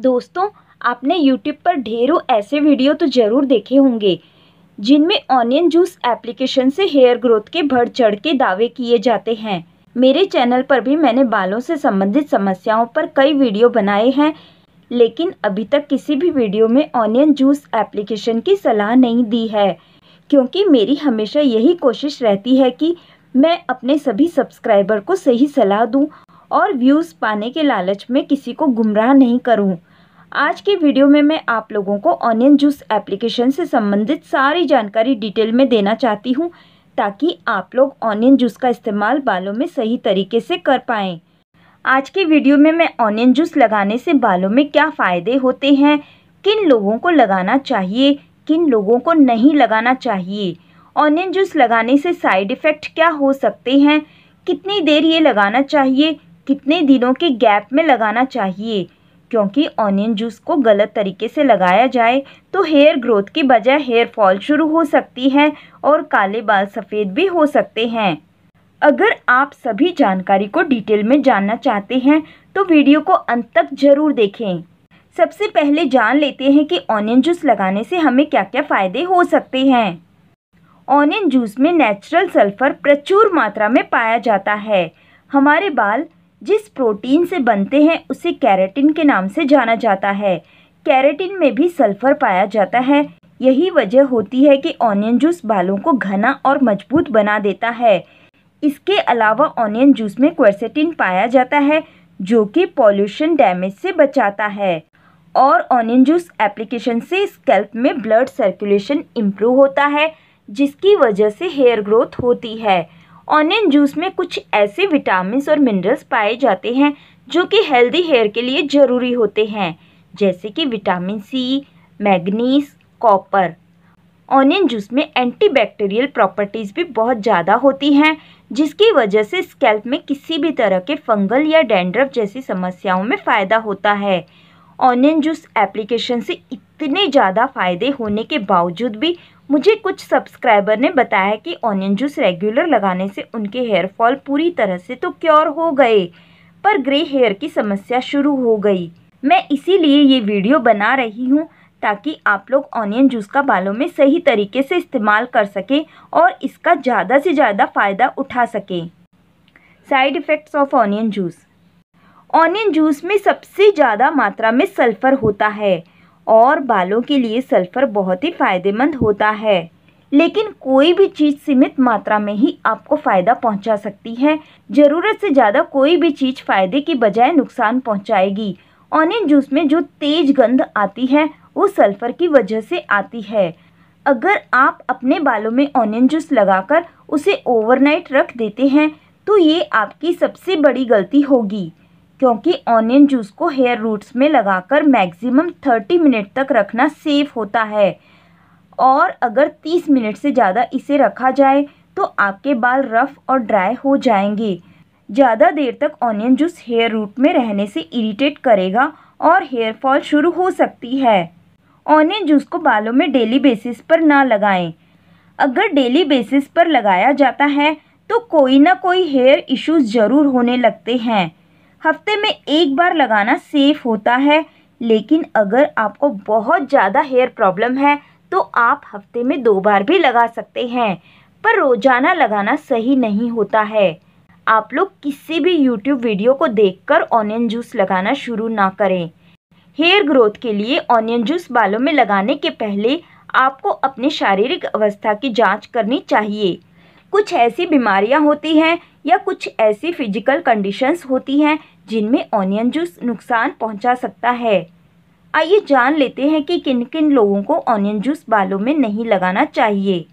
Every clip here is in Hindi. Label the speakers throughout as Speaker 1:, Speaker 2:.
Speaker 1: दोस्तों आपने यूट्यूब पर ढेरों ऐसे वीडियो तो ज़रूर देखे होंगे जिनमें ऑनियन जूस एप्लीकेशन से हेयर ग्रोथ के बढ़ चढ़ के दावे किए जाते हैं मेरे चैनल पर भी मैंने बालों से संबंधित समस्याओं पर कई वीडियो बनाए हैं लेकिन अभी तक किसी भी वीडियो में ऑनियन जूस एप्लीकेशन की सलाह नहीं दी है क्योंकि मेरी हमेशा यही कोशिश रहती है कि मैं अपने सभी सब्सक्राइबर को सही सलाह दूं और व्यूज़ पाने के लालच में किसी को गुमराह नहीं करूँ आज के वीडियो में मैं आप लोगों को ऑनियन जूस एप्लीकेशन से संबंधित सारी जानकारी डिटेल में देना चाहती हूँ ताकि आप लोग ऑनियन जूस का इस्तेमाल बालों में सही तरीके से कर पाएँ आज के वीडियो में मैं ऑनियन जूस लगाने से बालों में क्या फ़ायदे होते हैं किन लोगों को लगाना चाहिए किन लोगों को नहीं लगाना चाहिए ऑनियन जूस लगाने से साइड इफ़ेक्ट क्या हो सकते हैं कितनी देर ये लगाना चाहिए कितने दिनों के गैप में लगाना चाहिए क्योंकि ऑनियन जूस को गलत तरीके से लगाया जाए तो हेयर ग्रोथ की बजाय हेयर फॉल शुरू हो सकती है और काले बाल सफ़ेद भी हो सकते हैं अगर आप सभी जानकारी को डिटेल में जानना चाहते हैं तो वीडियो को अंत तक जरूर देखें सबसे पहले जान लेते हैं कि ऑनियन जूस लगाने से हमें क्या क्या फ़ायदे हो सकते हैं ऑनियन जूस में नेचुरल सल्फर प्रचुर मात्रा में पाया जाता है हमारे बाल जिस प्रोटीन से बनते हैं उसे कैरेटिन के नाम से जाना जाता है कैरेटिन में भी सल्फर पाया जाता है यही वजह होती है कि ऑनियन जूस बालों को घना और मजबूत बना देता है इसके अलावा ऑनियन जूस में क्वर्सेटिन पाया जाता है जो कि पॉल्यूशन डैमेज से बचाता है और ऑनियन जूस एप्लीकेशन से स्कैल्प में ब्लड सर्कुलेशन इम्प्रूव होता है जिसकी वजह से हेयर ग्रोथ होती है ऑनियन जूस में कुछ ऐसे विटामिन और मिनरल्स पाए जाते हैं जो कि हेल्दी हेयर के लिए ज़रूरी होते हैं जैसे कि vitamin C manganese copper onion juice में एंटीबैक्टीरियल प्रॉपर्टीज़ भी बहुत ज़्यादा होती हैं जिसकी वजह से स्कैल्प में किसी भी तरह के फंगल या डेंड्रफ जैसी समस्याओं में फ़ायदा होता है ऑनियन जूस एप्लीकेशन से इतने ज़्यादा फ़ायदे होने के बावजूद भी मुझे कुछ सब्सक्राइबर ने बताया कि ऑनियन जूस रेगुलर लगाने से उनके हेयर फॉल पूरी तरह से तो क्योर हो गए पर ग्रे हेयर की समस्या शुरू हो गई मैं इसीलिए ये वीडियो बना रही हूँ ताकि आप लोग ऑनियन जूस का बालों में सही तरीके से इस्तेमाल कर सकें और इसका ज़्यादा से ज़्यादा फ़ायदा उठा सकें side effects of onion juice onion juice में सबसे ज़्यादा मात्रा में सल्फ़र होता है और बालों के लिए सल्फ़र बहुत ही फ़ायदेमंद होता है लेकिन कोई भी चीज़ सीमित मात्रा में ही आपको फ़ायदा पहुंचा सकती है ज़रूरत से ज़्यादा कोई भी चीज़ फ़ायदे की बजाय नुकसान पहुंचाएगी ऑनियन जूस में जो तेज गंध आती है वो सल्फ़र की वजह से आती है अगर आप अपने बालों में ऑनियन जूस लगाकर उसे ओवरनाइट रख देते हैं तो ये आपकी सबसे बड़ी गलती होगी क्योंकि ऑनियन जूस को हेयर रूट्स में लगाकर मैक्सिमम थर्टी मिनट तक रखना सेफ होता है और अगर तीस मिनट से ज़्यादा इसे रखा जाए तो आपके बाल रफ़ और ड्राई हो जाएंगे ज़्यादा देर तक ऑनियन जूस हेयर रूट में रहने से इरिटेट करेगा और हेयर फॉल शुरू हो सकती है ऑनियन जूस को बालों में डेली बेसिस पर ना लगाएं। अगर डेली बेसिस पर लगाया जाता है तो कोई ना कोई हेयर इश्यूज ज़रूर होने लगते हैं हफ्ते में एक बार लगाना सेफ होता है लेकिन अगर आपको बहुत ज़्यादा हेयर प्रॉब्लम है तो आप हफ्ते में दो बार भी लगा सकते हैं पर रोज़ाना लगाना सही नहीं होता है आप लोग किसी भी YouTube वीडियो को देखकर ऑनियन जूस लगाना शुरू ना करें हेयर ग्रोथ के लिए ऑनियन जूस बालों में लगाने के पहले आपको अपने शारीरिक अवस्था की जांच करनी चाहिए कुछ ऐसी बीमारियां होती हैं या कुछ ऐसी फिजिकल कंडीशंस होती हैं जिनमें ऑनियन जूस नुकसान पहुंचा सकता है आइए जान लेते हैं कि किन किन लोगों को ऑनियन जूस बालों में नहीं लगाना चाहिए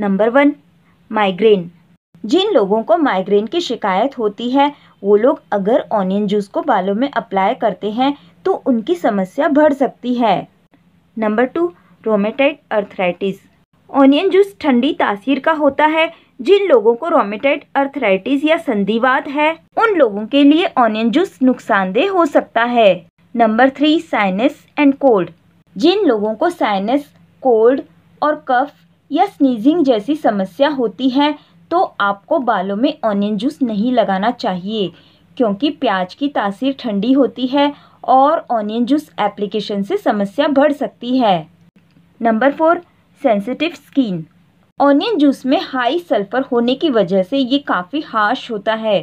Speaker 1: नंबर वन माइग्रेन जिन लोगों को माइग्रेन की शिकायत होती है वो लोग अगर ऑनियन जूस को बालों में अप्लाई करते हैं तो उनकी समस्या बढ़ सकती है number two rheumatoid arthritis onion juice ठंडी तासीर का होता है जिन लोगों को रोमेटाइड अर्थराइटिस या संधिवात है उन लोगों के लिए ऑनियन जूस नुकसानदेह हो सकता है number three sinus and cold जिन लोगों को साइनस कोल्ड और कफ या स्नीजिंग जैसी समस्या होती है तो आपको बालों में ऑनियन जूस नहीं लगाना चाहिए क्योंकि प्याज की तासीर ठंडी होती है और ऑनियन जूस एप्लीकेशन से समस्या बढ़ सकती है number four sensitive skin onion juice में हाई सल्फर होने की वजह से ये काफ़ी हार्श होता है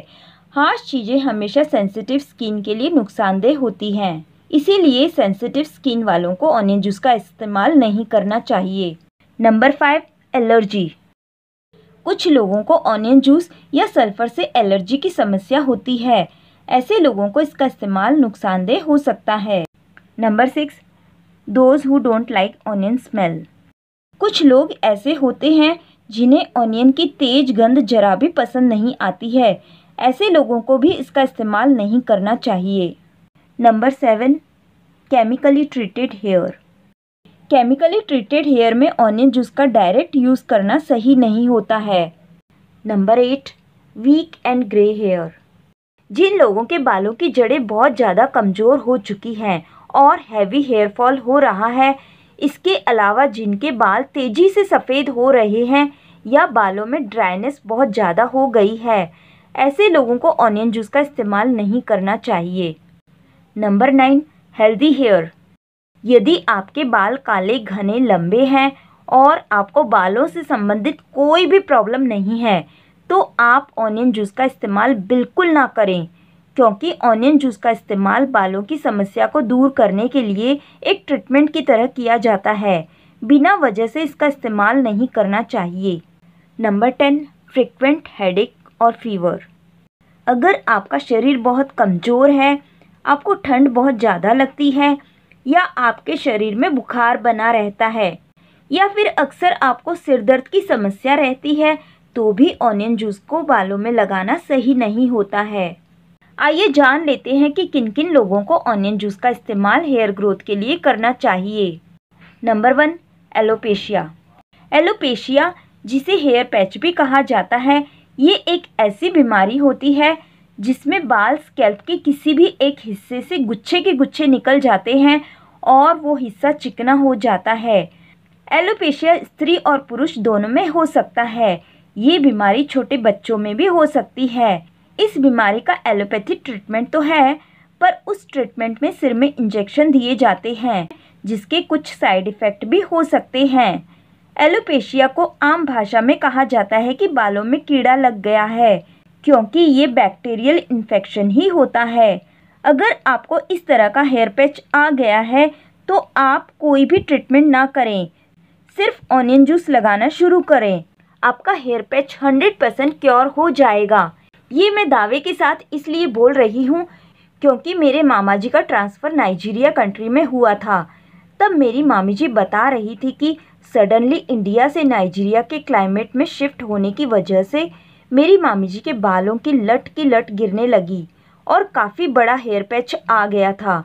Speaker 1: हार्श चीज़ें हमेशा सेंसिटिव स्किन के लिए नुकसानदेह होती हैं इसीलिए सेंसिटिव स्किन वालों को ऑनियन जूस का इस्तेमाल नहीं करना चाहिए नंबर फाइव एलर्जी कुछ लोगों को ऑनियन जूस या सल्फर से एलर्जी की समस्या होती है ऐसे लोगों को इसका इस्तेमाल नुकसानदेह हो सकता है number six those who don't like onion smell कुछ लोग ऐसे होते हैं जिन्हें ऑनियन की तेज गंध जरा भी पसंद नहीं आती है ऐसे लोगों को भी इसका इस्तेमाल नहीं करना चाहिए number seven chemically treated hair chemically treated hair में ऑनियन जूस का डायरेक्ट यूज़ करना सही नहीं होता है number eight weak and grey hair जिन लोगों के बालों की जड़ें बहुत ज़्यादा कमज़ोर हो चुकी हैं और हैवी हेयरफॉल हो रहा है इसके अलावा जिनके बाल तेज़ी से सफ़ेद हो रहे हैं या बालों में ड्राइनेस बहुत ज़्यादा हो गई है ऐसे लोगों को ऑनियन जूस का इस्तेमाल नहीं करना चाहिए नंबर नाइन हेल्दी हेयर यदि आपके बाल काले घने लंबे हैं और आपको बालों से संबंधित कोई भी प्रॉब्लम नहीं है तो आप ऑनियन जूस का इस्तेमाल बिल्कुल ना करें क्योंकि ऑनियन जूस का इस्तेमाल बालों की समस्या को दूर करने के लिए एक ट्रीटमेंट की तरह किया जाता है बिना वजह से इसका इस्तेमाल नहीं करना चाहिए नंबर टेन फ्रिक्वेंट हेडेक और फीवर अगर आपका शरीर बहुत कमज़ोर है आपको ठंड बहुत ज़्यादा लगती है या आपके शरीर में बुखार बना रहता है या फिर अक्सर आपको सिर दर्द की समस्या रहती है तो भी ऑनियन जूस को बालों में लगाना सही नहीं होता है आइए जान लेते हैं कि किन किन लोगों को ऑनियन जूस का इस्तेमाल हेयर ग्रोथ के लिए करना चाहिए नंबर वन एलोपेशिया एलोपेशिया जिसे हेयर पैच भी कहा जाता है ये एक ऐसी बीमारी होती है जिसमें बाल स्कैल्प के किसी भी एक हिस्से से गुच्छे के गुच्छे निकल जाते हैं और वो हिस्सा चिकना हो जाता है एलोपेशिया स्त्री और पुरुष दोनों में हो सकता है ये बीमारी छोटे बच्चों में भी हो सकती है इस बीमारी का एलोपैथी ट्रीटमेंट तो है पर उस ट्रीटमेंट में सिर में इंजेक्शन दिए जाते हैं जिसके कुछ साइड इफ़ेक्ट भी हो सकते हैं एलोपेशिया को आम भाषा में कहा जाता है कि बालों में कीड़ा लग गया है क्योंकि ये बैक्टीरियल इन्फेक्शन ही होता है अगर आपको इस तरह का हेयर पैच आ गया है तो आप कोई भी ट्रीटमेंट ना करें सिर्फ ऑनियन जूस लगाना शुरू करें आपका hair patch hundred percent cure हो जाएगा ये मैं दावे के साथ इसलिए बोल रही हूँ क्योंकि मेरे मामा जी का ट्रांसफ़र नाइजीरिया कंट्री में हुआ था तब मेरी मामी जी बता रही थी कि सडनली इंडिया से नाइजीरिया के क्लाइमेट में शिफ्ट होने की वजह से मेरी मामी जी के बालों की लट की लट गिरने लगी और काफ़ी बड़ा हेयर पैच आ गया था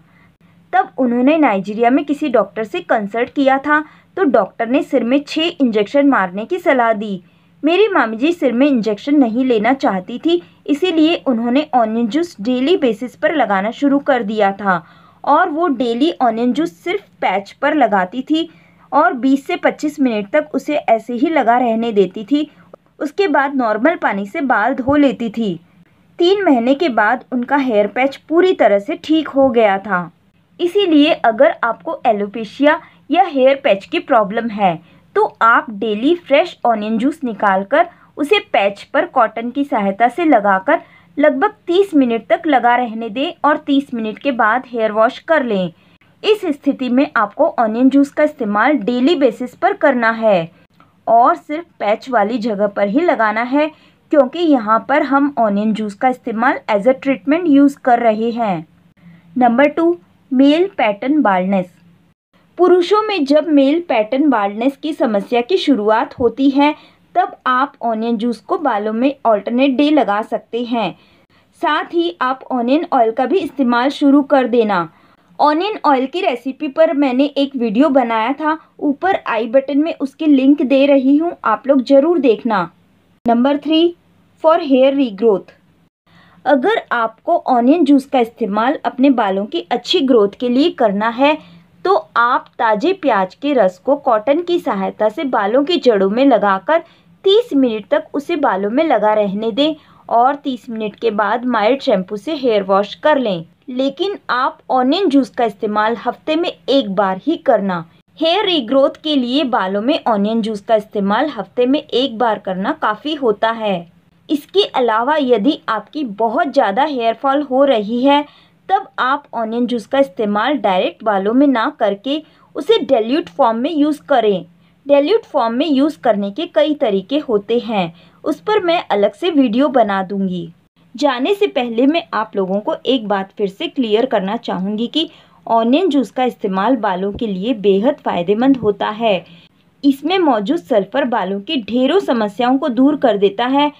Speaker 1: तब उन्होंने नाइजीरिया में किसी डॉक्टर से कंसल्ट किया था तो डॉक्टर ने सिर में छः इंजेक्शन मारने की सलाह दी मेरी मामी जी सिर में इंजेक्शन नहीं लेना चाहती थी इसीलिए उन्होंने ऑनियन जूस डेली बेसिस पर लगाना शुरू कर दिया था और वो डेली ऑनियन जूस सिर्फ पैच पर लगाती थी और 20 से 25 मिनट तक उसे ऐसे ही लगा रहने देती थी उसके बाद नॉर्मल पानी से बाल धो लेती थी तीन महीने के बाद उनका हेयर पैच पूरी तरह से ठीक हो गया था इसीलिए अगर आपको एलोपेशिया या हेयर पैच की प्रॉब्लम है तो आप डेली फ्रेश ऑनियन जूस निकालकर उसे पैच पर कॉटन की सहायता से लगाकर लगभग 30 मिनट तक लगा रहने दें और 30 मिनट के बाद हेयर वॉश कर लें इस स्थिति में आपको ऑनियन जूस का इस्तेमाल डेली बेसिस पर करना है और सिर्फ पैच वाली जगह पर ही लगाना है क्योंकि यहाँ पर हम ऑनियन जूस का इस्तेमाल एज अ ट्रीटमेंट यूज़ कर रहे हैं number two male pattern baldness पुरुषों में जब मेल पैटर्न बाल्डनेस की समस्या की शुरुआत होती है तब आप ऑनियन जूस को बालों में ऑल्टरनेट डे लगा सकते हैं साथ ही आप ऑनियन ऑयल का भी इस्तेमाल शुरू कर देना ऑनियन ऑयल की रेसिपी पर मैंने एक वीडियो बनाया था ऊपर आई बटन में उसकी लिंक दे रही हूँ आप लोग ज़रूर देखना number three for hair regrowth अगर आपको ऑनियन जूस का इस्तेमाल अपने बालों की अच्छी ग्रोथ के लिए करना है तो आप ताज़े प्याज के रस को कॉटन की सहायता से बालों की जड़ों में लगाकर 30 मिनट तक उसे बालों में लगा रहने दें और 30 मिनट के बाद माइल्ड शैम्पू से हेयर वॉश कर लें लेकिन आप ऑनियन जूस का इस्तेमाल हफ्ते में एक बार ही करना हेयर रीग्रोथ के लिए बालों में ऑनियन जूस का इस्तेमाल हफ्ते में एक बार करना काफ़ी होता है इसके अलावा यदि आपकी बहुत ज़्यादा हेयर फॉल हो रही है तब आप ऑनियन जूस का इस्तेमाल डायरेक्ट बालों में ना करके उसे डेल्यूट फॉर्म में यूज़ करें डेल्यूट फॉर्म में यूज़ करने के कई तरीके होते हैं उस पर मैं अलग से वीडियो बना दूंगी जाने से पहले मैं आप लोगों को एक बात फिर से क्लियर करना चाहूँगी कि ऑनियन जूस का इस्तेमाल बालों के लिए बेहद फ़ायदेमंद होता है इसमें मौजूद सल्फ़र बालों की ढेरों समस्याओं को दूर कर देता है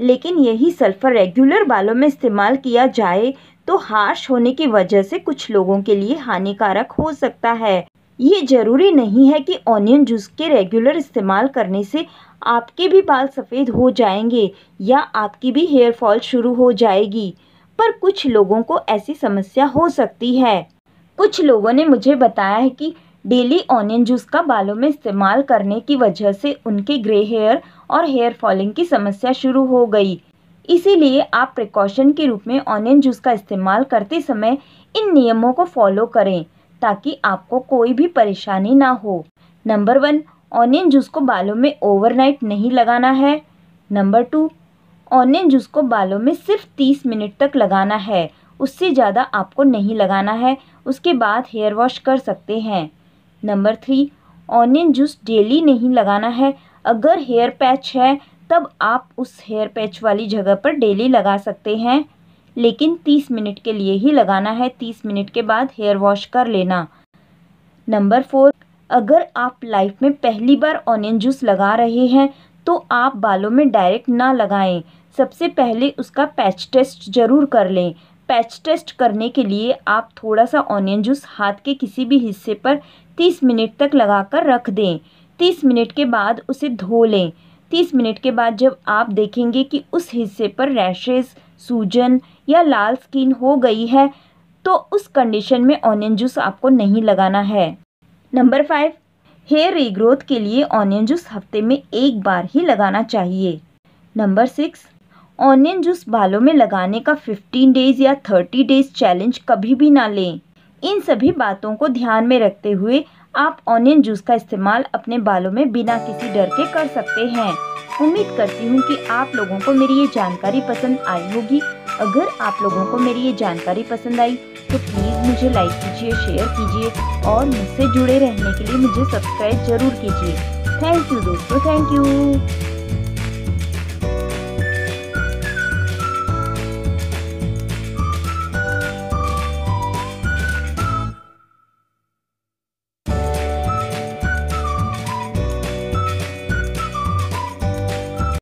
Speaker 1: लेकिन यही सल्फ़र रेगुलर बालों में इस्तेमाल किया जाए तो हार्श होने की वजह से कुछ लोगों के लिए हानिकारक हो सकता है ये जरूरी नहीं है कि ऑनियन जूस के रेगुलर इस्तेमाल करने से आपके भी बाल सफ़ेद हो जाएंगे या आपकी भी हेयर फॉल शुरू हो जाएगी पर कुछ लोगों को ऐसी समस्या हो सकती है कुछ लोगों ने मुझे बताया है कि डेली ऑनियन जूस का बालों में इस्तेमाल करने की वजह से उनके ग्रे हेयर और हेयर फॉलिंग की समस्या शुरू हो गई इसीलिए आप प्रिकॉशन के रूप में ऑनियन जूस का इस्तेमाल करते समय इन नियमों को फॉलो करें ताकि आपको कोई भी परेशानी ना हो नंबर वन ऑनियन जूस को बालों में ओवरनाइट नहीं लगाना है नंबर टू ऑनियन जूस को बालों में सिर्फ तीस मिनट तक लगाना है उससे ज़्यादा आपको नहीं लगाना है उसके बाद हेयर वॉश कर सकते हैं number three onion juice daily नहीं लगाना है अगर हेयर पैच है तब आप उस हेयर पैच वाली जगह पर डेली लगा सकते हैं लेकिन 30 मिनट के लिए ही लगाना है 30 मिनट के बाद हेयर वॉश कर लेना नंबर फोर अगर आप लाइफ में पहली बार ऑनियन जूस लगा रहे हैं तो आप बालों में डायरेक्ट ना लगाएं सबसे पहले उसका पैच टेस्ट ज़रूर कर लें पैच टेस्ट करने के लिए आप थोड़ा सा ऑनियन जूस हाथ के किसी भी हिस्से पर 30 मिनट तक लगाकर रख दें 30 मिनट के बाद उसे धो लें तीस मिनट के बाद जब आप देखेंगे कि उस हिस्से पर रैशेज़ सूजन या लाल स्किन हो गई है तो उस कंडीशन में ऑनियन जूस आपको नहीं लगाना है नंबर फाइव हेयर रीग्रोथ के लिए ऑनियन जूस हफ्ते में एक बार ही लगाना चाहिए नंबर सिक्स ऑनियन जूस बालों में लगाने का 15 डेज या 30 डेज चैलेंज कभी भी ना लें इन सभी बातों को ध्यान में रखते हुए आप ऑनियन जूस का इस्तेमाल अपने बालों में बिना किसी डर के कर सकते हैं उम्मीद करती हूँ कि आप लोगों को मेरी ये जानकारी पसंद आई होगी अगर आप लोगों को मेरी ये जानकारी पसंद आई तो प्लीज़ मुझे लाइक कीजिए शेयर कीजिए और मुझसे जुड़े रहने के लिए मुझे सब्सक्राइब जरूर कीजिए थैंक यू दोस्तों थैंक यू